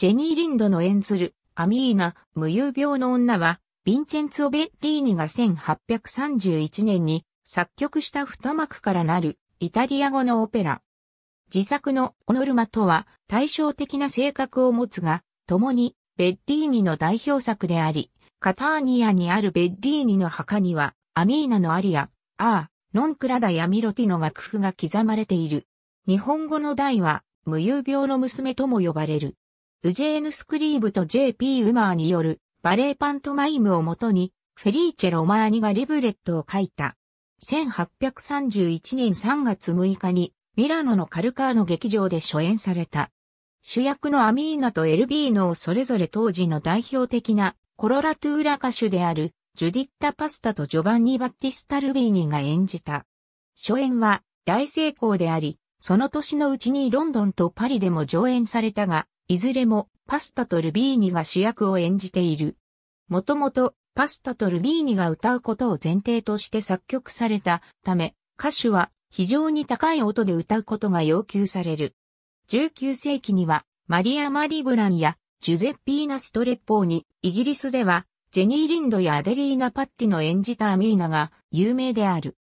ジェニー・リンドの演ずるアミーナ、無遊病の女は、ヴィンチェンツォ・ベッリーニが1831年に作曲した二幕からなるイタリア語のオペラ。自作のオノルマとは対照的な性格を持つが、共にベッリーニの代表作であり、カターニアにあるベッリーニの墓には、アミーナのアリア、アー、ノンクラダやミロティの楽譜が刻まれている。日本語の題は、無遊病の娘とも呼ばれる。ウジェーヌ・スクリーブと J.P. ウマーによるバレエパントマイムをもとに、フェリーチェ・ロマーニがリブレットを書いた。1831年3月6日に、ミラノのカルカーノ劇場で初演された。主役のアミーナとエルビーノをそれぞれ当時の代表的なコロラトゥーラ歌手であるジュディッタ・パスタとジョバンニ・バッティスタ・ルビーニが演じた。初演は大成功であり、その年のうちにロンドンとパリでも上演されたが、いずれもパスタとルビーニが主役を演じている。もともとパスタとルビーニが歌うことを前提として作曲されたため、歌手は非常に高い音で歌うことが要求される。19世紀にはマリア・マリブランやジュゼッピーナ・ストレッポーに、イギリスではジェニー・リンドやアデリーナ・パッティの演じたアミーナが有名である。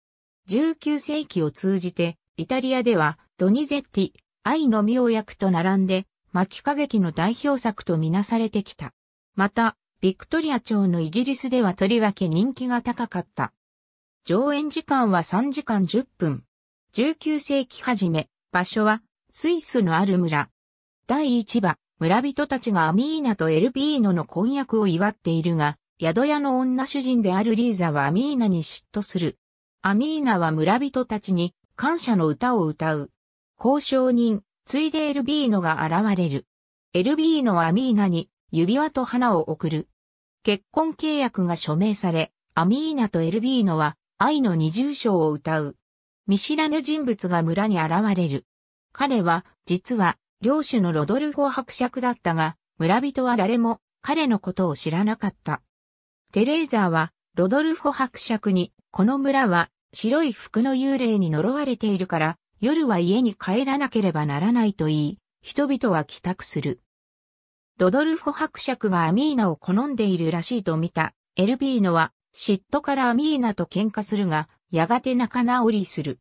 19世紀を通じてイタリアではドニゼッティ、愛の妙役と並んで巻き歌劇の代表作とみなされてきた。また、ビクトリア朝のイギリスではとりわけ人気が高かった。上演時間は3時間10分。19世紀初め、場所はスイスのある村。第1話、村人たちがアミーナとエルビーノの婚約を祝っているが、宿屋の女主人であるリーザはアミーナに嫉妬する。アミーナは村人たちに感謝の歌を歌う。交渉人、次いでエルビーノが現れる。エルビーノはアミーナに指輪と花を贈る。結婚契約が署名され、アミーナとエルビーノは愛の二重唱を歌う。見知らぬ人物が村に現れる。彼は、実は、領主のロドルフォ伯爵だったが、村人は誰も彼のことを知らなかった。テレーザーは、ロドルフォ伯爵に、この村は白い服の幽霊に呪われているから、夜は家に帰らなければならないと言い、人々は帰宅する。ロドルフ伯爵がアミーナを好んでいるらしいと見た、エルビーノは嫉妬からアミーナと喧嘩するが、やがて仲直りする。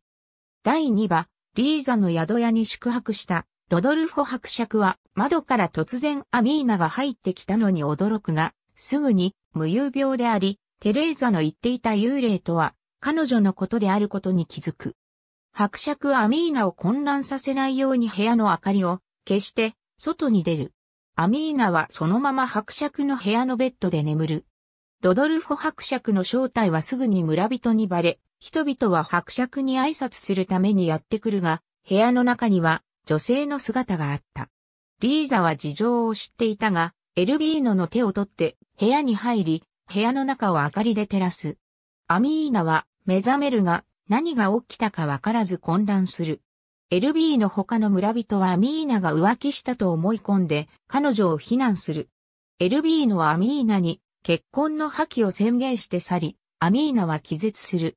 第2話、リーザの宿屋に宿泊したロドルフ伯爵は窓から突然アミーナが入ってきたのに驚くが、すぐに無遊病であり、テレーザの言っていた幽霊とは彼女のことであることに気づく。伯爵アミーナを混乱させないように部屋の明かりを消して外に出る。アミーナはそのまま伯爵の部屋のベッドで眠る。ロドルフォ伯爵の正体はすぐに村人にバレ、人々は伯爵に挨拶するためにやってくるが、部屋の中には女性の姿があった。リーザは事情を知っていたが、エルビーノの手を取って部屋に入り、部屋の中を明かりで照らす。アミーナは目覚めるが何が起きたかわからず混乱する。LB の他の村人はアミーナが浮気したと思い込んで彼女を非難する。LB のアミーナに結婚の破棄を宣言して去り、アミーナは気絶する。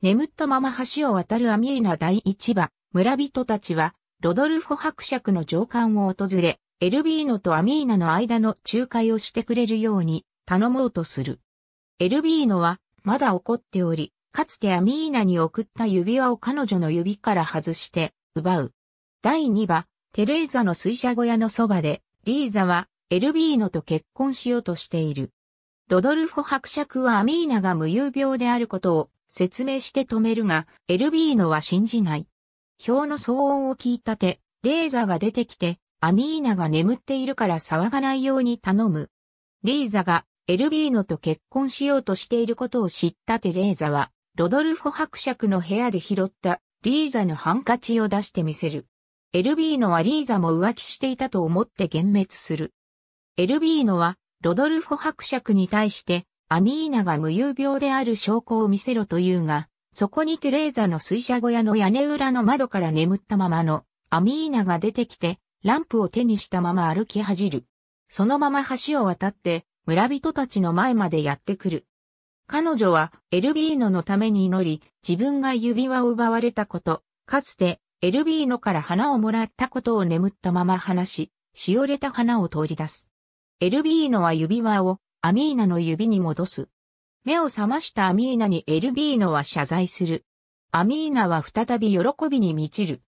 眠ったまま橋を渡るアミーナ第一話、村人たちはロドルフォ伯爵の上官を訪れ、エルビーノとアミーナの間の仲介をしてくれるように頼もうとする。エルビーノはまだ怒っており、かつてアミーナに送った指輪を彼女の指から外して、奪う。第2話、テレーザの水車小屋のそばで、リーザは、エルビーノと結婚しようとしている。ロドルフォ伯爵はアミーナが無遊病であることを説明して止めるが、エルビーノは信じない。表の騒音を聞いたて、レーザが出てきて、アミーナが眠っているから騒がないように頼む。リーザがエルビーノと結婚しようとしていることを知ったテレーザは、ロドルフォ伯爵の部屋で拾ったリーザのハンカチを出してみせる。エルビーノはリーザも浮気していたと思って幻滅する。エルビーノはロドルフォ伯爵に対してアミーナが無遊病である証拠を見せろと言うが、そこにテレーザの水車小屋の屋根裏の窓から眠ったままのアミーナが出てきてランプを手にしたまま歩き恥じる。そのまま橋を渡って村人たちの前までやってくる。彼女はエルビーノのために祈り、自分が指輪を奪われたこと、かつてエルビーノから花をもらったことを眠ったまま話し、しおれた花を通り出す。エルビーノは指輪をアミーナの指に戻す。目を覚ましたアミーナにエルビーノは謝罪する。アミーナは再び喜びに満ちる。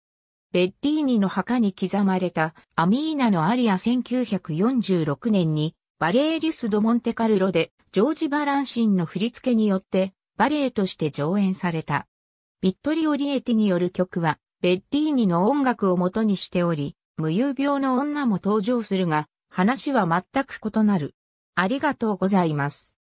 ベッリーニの墓に刻まれたアミーナのアリア1946年にバレエリュス・ド・モンテカルロで、ジョージ・バランシンの振り付けによって、バレエとして上演された。ビットリオリエティによる曲は、ベッリーニの音楽を元にしており、無遊病の女も登場するが、話は全く異なる。ありがとうございます。